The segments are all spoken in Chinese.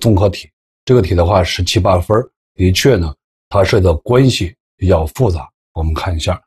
综合体，这个题的话是七八分的确呢，它涉及到关系比较复杂。我们看一下，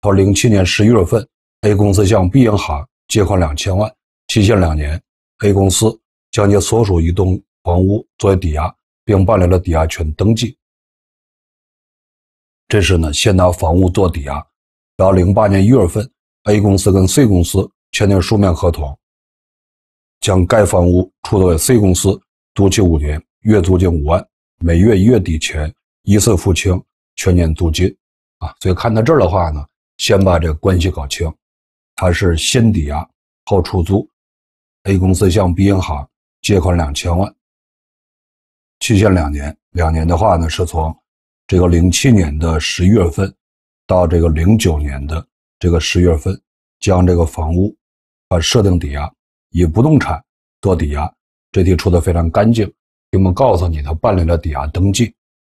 到零七年十月份，A 公司向 B 银行借款两千万，期限两年，A 公司将其所属一栋房屋作为抵押，并办理了抵押权登记。这是呢，先拿房屋做抵押。然后零八年一月份，A 公司跟 C 公司签订书面合同，将该房屋出租给 C 公司。租期五年，月租金五万，每月一月底前一次付清全年租金，啊，所以看到这儿的话呢，先把这关系搞清，它是先抵押后出租。A 公司向 B 银行借款两千万，期限两年，两年的话呢是从这个零七年的十一月份到这个零九年的这个十月份，将这个房屋啊设定抵押，以不动产做抵押。这题出的非常干净，我们告诉你，他办理了抵押登记，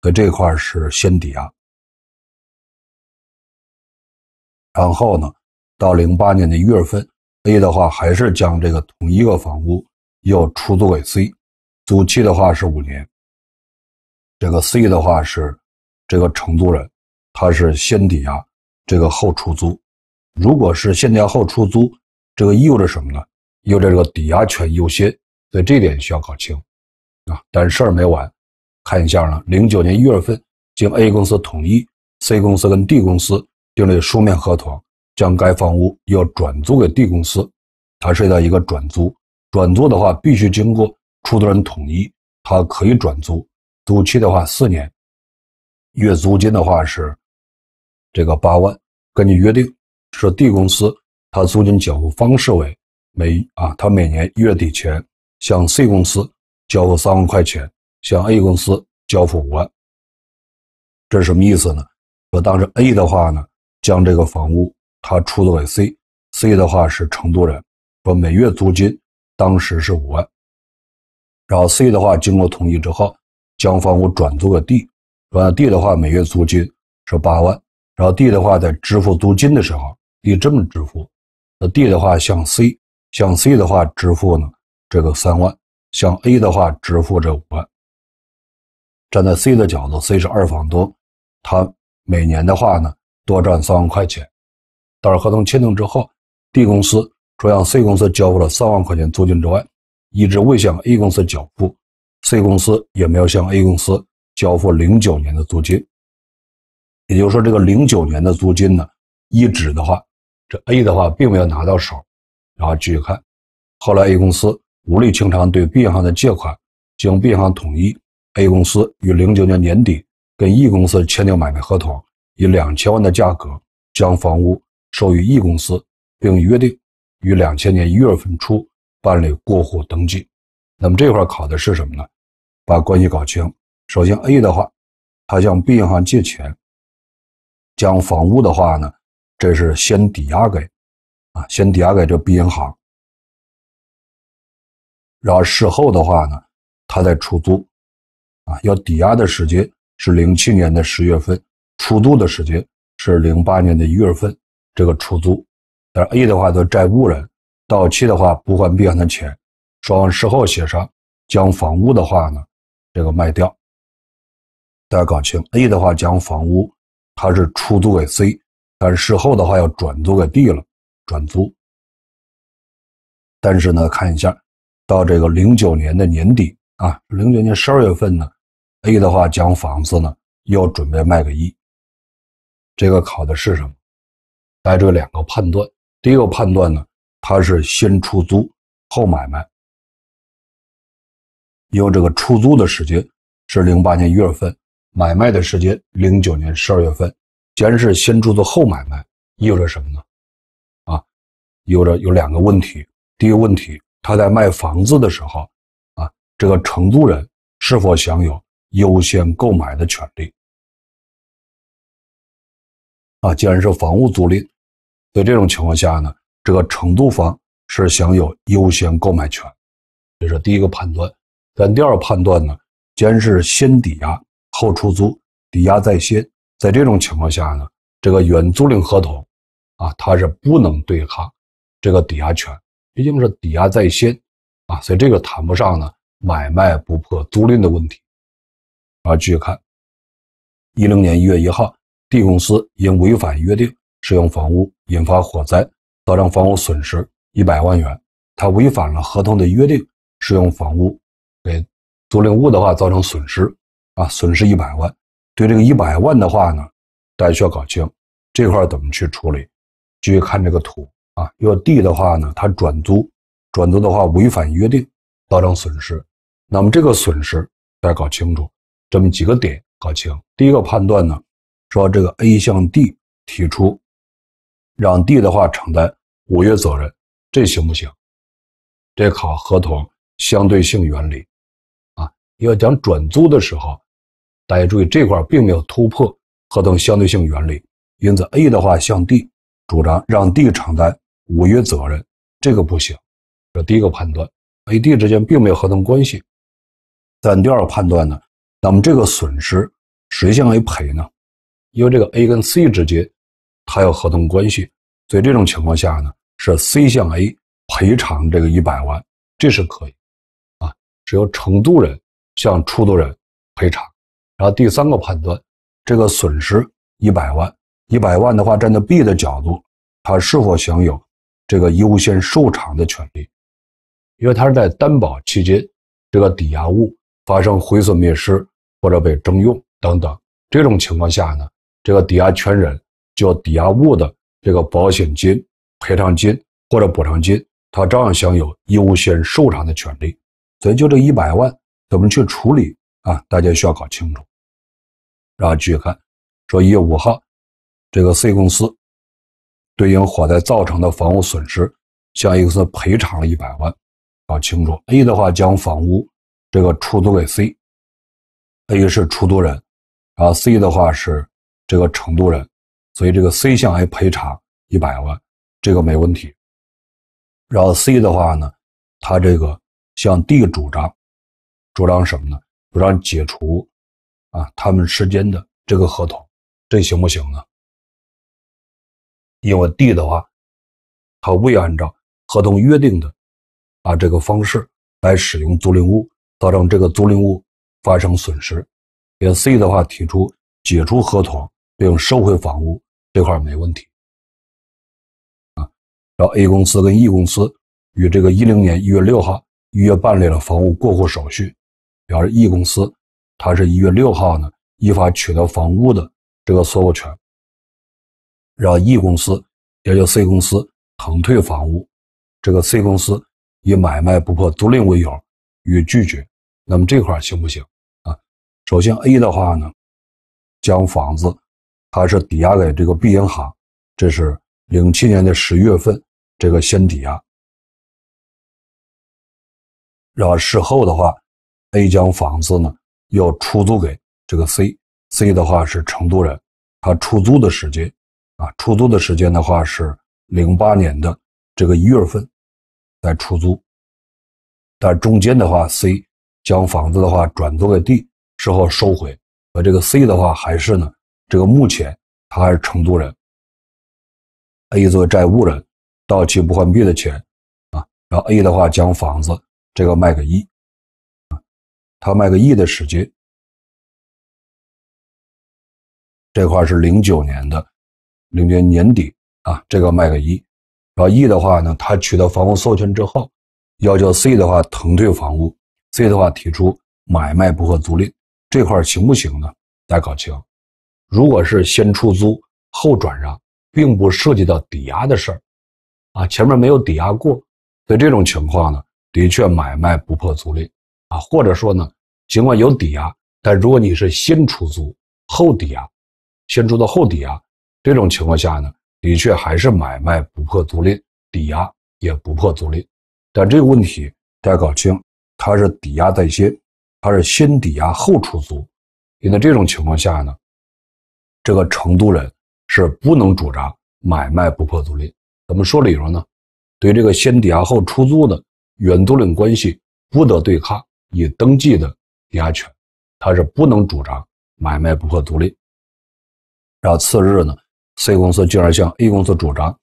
在这块是先抵押。然后呢，到零八年的月份，A 的话还是将这个同一个房屋又出租给 C，租期的话是五年。这个 C 的话是这个承租人，他是先抵押，这个后出租。如果是先抵押后出租，这个意味着什么呢？意味着这个抵押权优先。所以这点需要搞清，啊，但事儿没完，看一下呢，零九年一月份，经 A 公司统一，C 公司跟 D 公司订立书面合同，将该房屋要转租给 D 公司，它涉及到一个转租，转租的话必须经过出租人同意，他可以转租，租期的话四年，月租金的话是，这个八万，根据约定，是 D 公司它租金缴付方式为每啊，它每年月底前。向 C 公司交付三万块钱，向 A 公司交付五万，这是什么意思呢？说当时 A 的话呢，将这个房屋他出租给 C，C 的话是成都人，说每月租金当时是五万，然后 C 的话经过同意之后，将房屋转租给 D，说 D 的话每月租金是八万，然后 D 的话在支付租金的时候，D 这么支付，那 D 的话向 C，向 C 的话支付呢？这个三万，向 A 的话支付这五万。站在 C 的角度，C 是二房东，他每年的话呢多赚三万块钱。但是合同签订之后，D 公司除向 C 公司交付了三万块钱租金之外，一直未向 A 公司缴付。C 公司也没有向 A 公司交付零九年的租金。也就是说，这个零九年的租金呢，一直的话，这 A 的话并没有拿到手。然后继续看，后来 A 公司。无力清偿对 B 银行的借款，经 B 银行同意，A 公司于零九年年底跟 E 公司签订买卖合同，以两千万的价格将房屋授予 E 公司，并约定于两千年一月份初办理过户登记。那么这块考的是什么呢？把关系搞清。首先 A 的话，他向 B 银行借钱，将房屋的话呢，这是先抵押给啊，先抵押给这 B 银行。然后事后的话呢，他在出租，啊，要抵押的时间是零七年的十月份，出租的时间是零八年的一月份，这个出租，但是 A 的话做债务人，到期的话不还 B 上的钱，双方事后协商，将房屋的话呢，这个卖掉，大家搞清 A 的话将房屋，他是出租给 C，但是事后的话要转租给 D 了，转租，但是呢，看一下。到这个零九年的年底啊，零九年十二月份呢，A 的话将房子呢又准备卖个一。这个考的是什么？来，这两个判断。第一个判断呢，它是先出租后买卖。因为这个出租的时间是零八年一月份，买卖的时间零九年十二月份，既然是先出租后买卖，意味着什么呢？啊，有着有两个问题。第一个问题。他在卖房子的时候，啊，这个承租人是否享有优先购买的权利？啊，既然是房屋租赁，所以这种情况下呢，这个承租方是享有优先购买权，这是第一个判断。但第二个判断呢，既然是先抵押后出租，抵押在先，在这种情况下呢，这个原租赁合同，啊，它是不能对抗这个抵押权。毕竟是抵押在先，啊，所以这个谈不上呢买卖不破租赁的问题。啊，继续看。一零年一月一号，D 公司因违反约定使用房屋引发火灾，造成房屋损失一百万元。他违反了合同的约定使用房屋，给租赁物的话造成损失，啊，损失一百万。对这个一百万的话呢，大家需要搞清这块怎么去处理。继续看这个图。啊，要 D 的话呢，他转租，转租的话违反约定，造成损失。那么这个损失，大家搞清楚，这么几个点搞清。第一个判断呢，说这个 A 向 D 提出，让 D 的话承担违约责任，这行不行？这考合同相对性原理。啊，要讲转租的时候，大家注意这块并没有突破合同相对性原理，因此 A 的话向 D 主张让 D 承担。违约责任，这个不行。这第一个判断，A、D 之间并没有合同关系。但第二个判断呢？那么这个损失谁向 A 赔呢？因为这个 A 跟 C 之间，它有合同关系，所以这种情况下呢，是 C 向 A 赔偿这个一百万，这是可以。啊，只有承租人向出租人赔偿。然后第三个判断，这个损失一百万，一百万的话，站在 B 的角度，他是否享有？这个优先受偿的权利，因为它是在担保期间，这个抵押物发生毁损灭失或者被征用等等这种情况下呢，这个抵押权人就抵押物的这个保险金、赔偿金或者补偿金，他照样享有优先受偿的权利。所以，就这一百万怎么去处理啊？大家需要搞清楚。然后继续看，说一月五号，这个 C 公司。对应火灾造成的房屋损失，向一个是赔偿了一百万，搞清楚。A 的话将房屋这个出租给 C，A 是出租人，然后 C 的话是这个承租人，所以这个 C 向 A 赔偿一百万，这个没问题。然后 C 的话呢，他这个向 D 主张，主张什么呢？主张解除啊他们之间的这个合同，这行不行呢？因为 D 的话，他未按照合同约定的啊这个方式来使用租赁物，造成这个租赁物发生损失。也 C 的话提出解除合同并收回房屋这块没问题。啊，然后 A 公司跟 E 公司于这个一零年一月六号一月办理了房屋过户手续，表示 E 公司他是一月六号呢依法取得房屋的这个所有权。让 E 公司要求 C 公司腾退房屋，这个 C 公司以买卖不破租赁为由予以拒绝。那么这块行不行啊？首先 A 的话呢，将房子它是抵押给这个 B 银行，这是零七年的十月份这个先抵押。然后事后的话，A 将房子呢要出租给这个 C，C 的话是成都人，他出租的时间。啊，出租的时间的话是零八年的这个一月份，在出租，但中间的话，C 将房子的话转租给 D 之后收回，而这个 C 的话还是呢，这个目前他还是承租人。A 作为债务人到期不还 B 的钱，啊，然后 A 的话将房子这个卖给 E，啊，他卖给 E 的时间这块是零九年的。明年年底啊，这个卖给 E，然后 E 的话呢，他取得房屋所有权之后，要求 C 的话腾退房屋，C 的话提出买卖不破租赁这块行不行呢？大家搞清，如果是先出租后转让，并不涉及到抵押的事儿，啊，前面没有抵押过，所以这种情况呢，的确买卖不破租赁啊，或者说呢，尽管有抵押，但如果你是先出租后抵押，先出租后抵押。这种情况下呢，的确还是买卖不破租赁，抵押也不破租赁。但这个问题大家搞清，它是抵押在先，它是先抵押后出租。因为这种情况下呢，这个承租人是不能主张买卖不破租赁。怎么说理由呢？对这个先抵押后出租的原租赁关系，不得对抗已登记的抵押权，他是不能主张买卖不破租赁。然后次日呢？C 公司竟然向 A 公司主张，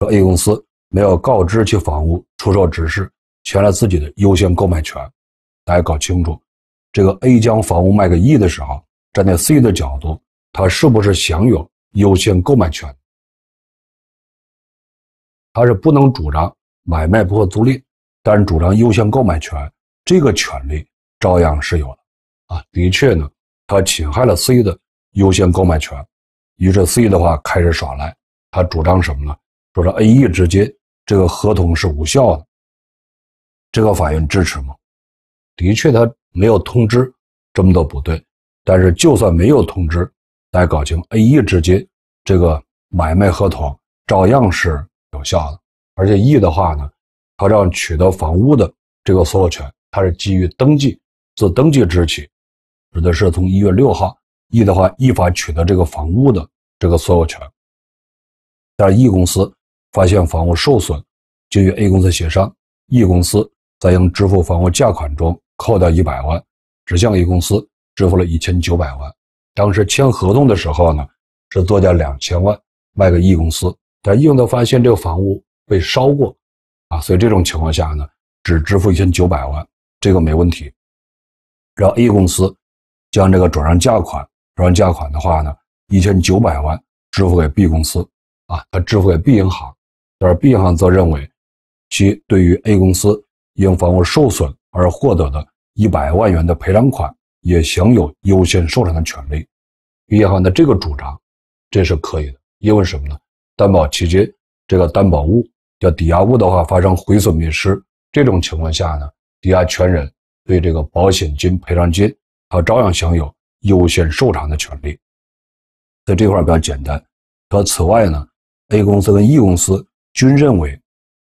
说 A 公司没有告知其房屋出售指示，签了自己的优先购买权。大家搞清楚，这个 A 将房屋卖给 E 的时候，站在 C 的角度，他是不是享有优先购买权？他是不能主张买卖不和租赁，但是主张优先购买权这个权利照样是有的。啊，的确呢，他侵害了 C 的优先购买权。于是 C 的话开始耍赖，他主张什么呢？主张 A、E 之间这个合同是无效的。这个法院支持吗？的确，他没有通知这么多不对。但是就算没有通知，大家搞清 A、E 之间这个买卖合同照样是有效的。而且 E 的话呢，他让取得房屋的这个所有权，他是基于登记自登记之日起，指的是从一月六号。E 的话依法取得这个房屋的这个所有权，但 E 公司发现房屋受损，就与 A 公司协商，E 公司在应支付房屋价款中扣掉一百万，只向 A 公司支付了一千九百万。当时签合同的时候呢，是多交两千万卖给 E 公司，但 E 公司发现这个房屋被烧过，啊，所以这种情况下呢，只支付一千九百万，这个没问题，让 A 公司将这个转让价款。转让价款的话呢，一千九百万支付给 B 公司，啊，他支付给 B 银行，但是 B 银行则认为，其对于 A 公司因房屋受损而获得的一百万元的赔偿款也享有优先受偿的权利。B 银行的这个主张，这是可以的，因为什么呢？担保期间，这个担保物叫抵押物的话发生毁损灭失，这种情况下呢，抵押权人对这个保险金赔偿金，他照样享有。优先受偿的权利，在这块比较简单。和此外呢，A 公司跟 E 公司均认为，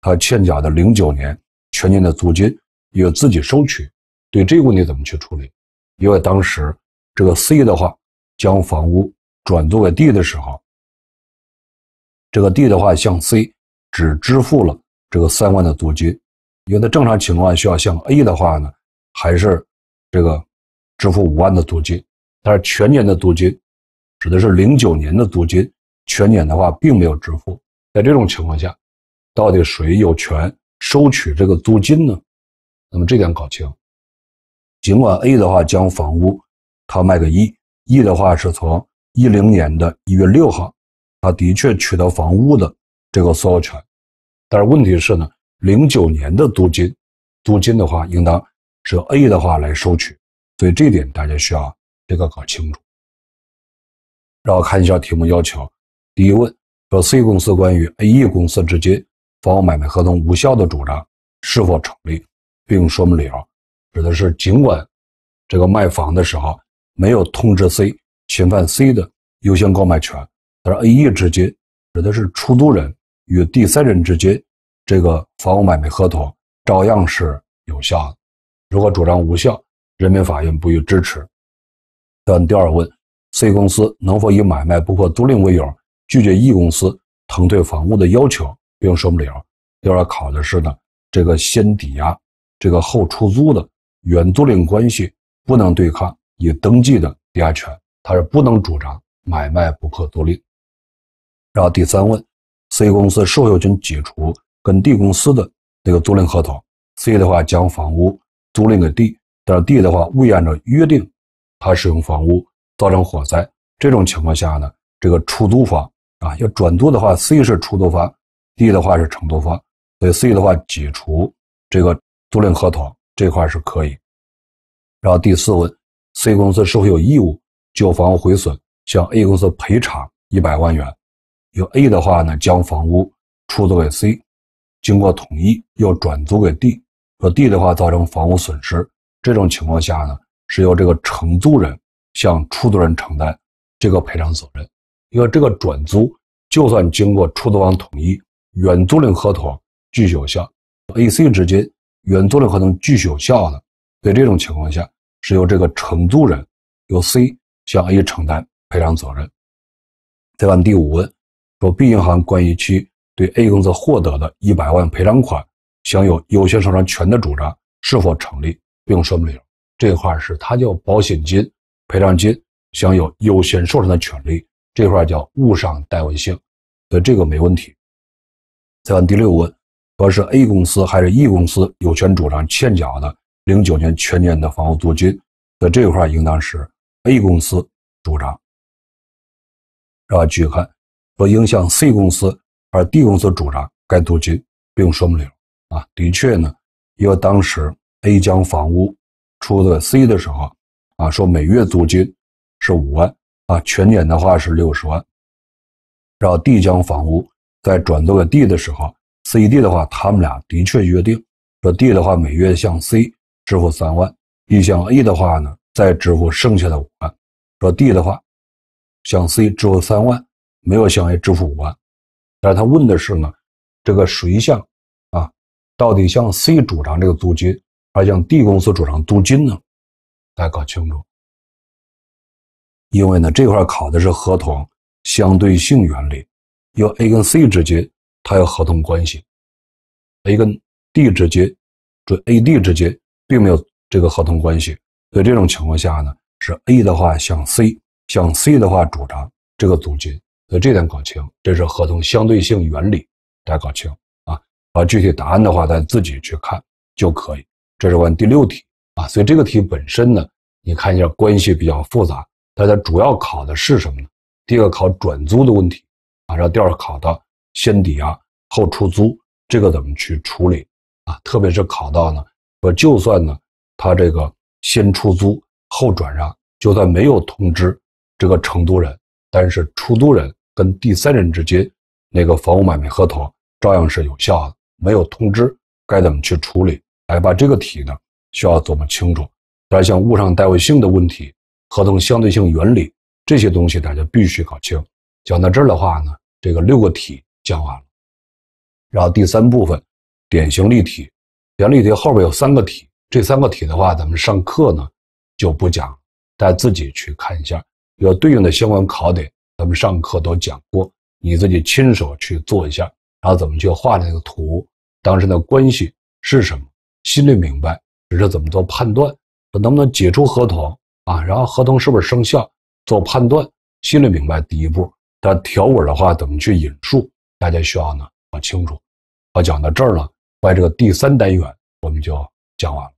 他欠缴的零九年全年的租金由自己收取。对这个问题怎么去处理？因为当时这个 C 的话，将房屋转租给 D 的时候，这个 D 的话向 C 只支付了这个三万的租金，因为正常情况需要向 A 的话呢，还是这个支付五万的租金。但是全年的租金，指的是零九年的租金。全年的话，并没有支付。在这种情况下，到底谁有权收取这个租金呢？那么这点搞清。尽管 A 的话将房屋，他卖给 E，E 的话是从一零年的一月六号，他的确取得房屋的这个所有权。但是问题是呢，零九年的租金，租金的话应当是 A 的话来收取。所以这点大家需要。这个搞清楚。然后看一下题目要求。第一问，说 C 公司关于 A、E 公司之间房屋买卖合同无效的主张是否成立，并说明理由。指的是尽管这个卖房的时候没有通知 C，侵犯 C 的优先购买权，但是 A、E 之间指的是出租人与第三人之间这个房屋买卖合同照样是有效的。如果主张无效，人民法院不予支持。但第二问，C 公司能否以买卖不破租赁为由拒绝 E 公司腾退房屋的要求？不用说理由。第二考的是呢，这个先抵押、这个后出租的原租赁关系不能对抗已登记的抵押权，它是不能主张买卖不破租赁。然后第三问，C 公司受有权解除跟 D 公司的那个租赁合同？C 的话将房屋租赁给 D，但是 D 的话未按照约定。他使用房屋造成火灾，这种情况下呢，这个出租方啊要转租的话，C 是出租方，D 的话是承租方，所以 C 的话解除这个租赁合同这块是可以。然后第四问，C 公司是否有义务就房屋毁损向 A 公司赔偿一百万元？有 A 的话呢，将房屋出租给 C，经过统一又转租给 D，有 D 的话造成房屋损失，这种情况下呢？是由这个承租人向出租人承担这个赔偿责任，因为这个转租就算经过出租方同意，原租赁合同继续有效，A、C 之间原租赁合同继续有效的，在这种情况下，是由这个承租人由 C 向 A 承担赔偿责任。再看第五问，说 B 银行关于其对 A 公司获得的一百万赔偿款享有优先受偿权的主张是否成立，并说明理由。这块是它叫保险金、赔偿金，享有优先受偿的权利。这块叫物上代位性，所以这个没问题。再看第六问，说是 A 公司还是 E 公司有权主张欠缴的零九年全年的房屋租金？那这块应当是 A 公司主张，是吧？续看，说，应向 C 公司还是 D 公司主张该租金，并说理由啊。的确呢，因为当时 A 将房屋。出的 C 的时候，啊，说每月租金是五万，啊，全年的话是六十万。然后 D 将房屋再转租给 D 的时候，C、D 的话，他们俩的确约定说 D 的话每月向 C 支付三万，E 向 A 的话呢再支付剩下的五万。说 D 的话向 C 支付三万，没有向 A 支付五万。但是他问的是呢，这个谁向啊，到底向 C 主张这个租金？而向 D 公司主张租金呢？大家搞清楚，因为呢这块考的是合同相对性原理，有 A 跟 C 之间，它有合同关系；A 跟 D 之间，就 A、D 之间并没有这个合同关系。所以这种情况下呢，是 A 的话向 C，向 C 的话主张这个租金。所以这点搞清，这是合同相对性原理，大家搞清啊。把具体答案的话，咱自己去看就可以。这是问第六题啊，所以这个题本身呢，你看一下关系比较复杂，大家主要考的是什么呢？第一个考转租的问题啊，然后第二个考到先抵押后出租这个怎么去处理啊？特别是考到呢，说就算呢，他这个先出租后转让，就算没有通知这个承租人，但是出租人跟第三人之间那个房屋买卖合同照样是有效的，没有通知该怎么去处理？来，把这个题呢，需要琢磨清楚。大家像物上代位性的问题、合同相对性原理这些东西，大家必须搞清。讲到这儿的话呢，这个六个题讲完了。然后第三部分典型例题，典例题后边有三个题，这三个题的话，咱们上课呢就不讲，大家自己去看一下。要对应的相关考点，咱们上课都讲过，你自己亲手去做一下，然后怎么去画那个图，当时的关系是什么？心里明白，这是怎么做判断，能不能解除合同啊？然后合同是不是生效，做判断，心里明白。第一步，但条文的话怎么去引述，大家需要呢搞清楚。我讲到这儿了，关于这个第三单元，我们就讲完了。